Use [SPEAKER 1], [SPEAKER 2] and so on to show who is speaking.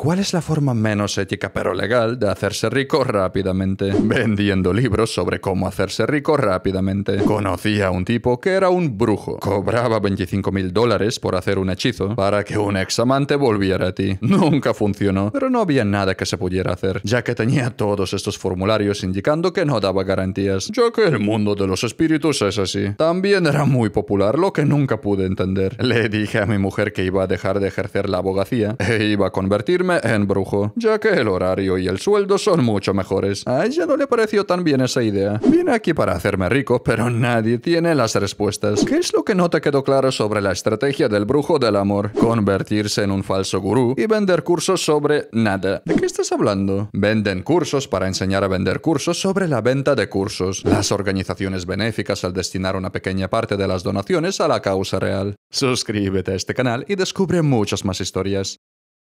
[SPEAKER 1] ¿Cuál es la forma menos ética pero legal de hacerse rico rápidamente? Vendiendo libros sobre cómo hacerse rico rápidamente. Conocí a un tipo que era un brujo. Cobraba 25 mil dólares por hacer un hechizo para que un examante volviera a ti. Nunca funcionó, pero no había nada que se pudiera hacer, ya que tenía todos estos formularios indicando que no daba garantías, ya que el mundo de los espíritus es así. También era muy popular, lo que nunca pude entender. Le dije a mi mujer que iba a dejar de ejercer la abogacía e iba a convertirme en brujo, ya que el horario y el sueldo son mucho mejores. A ella no le pareció tan bien esa idea. Vine aquí para hacerme rico, pero nadie tiene las respuestas. ¿Qué es lo que no te quedó claro sobre la estrategia del brujo del amor? Convertirse en un falso gurú y vender cursos sobre nada. ¿De qué estás hablando? Venden cursos para enseñar a vender cursos sobre la venta de cursos. Las organizaciones benéficas al destinar una pequeña parte de las donaciones a la causa real. Suscríbete a este canal y descubre muchas más historias.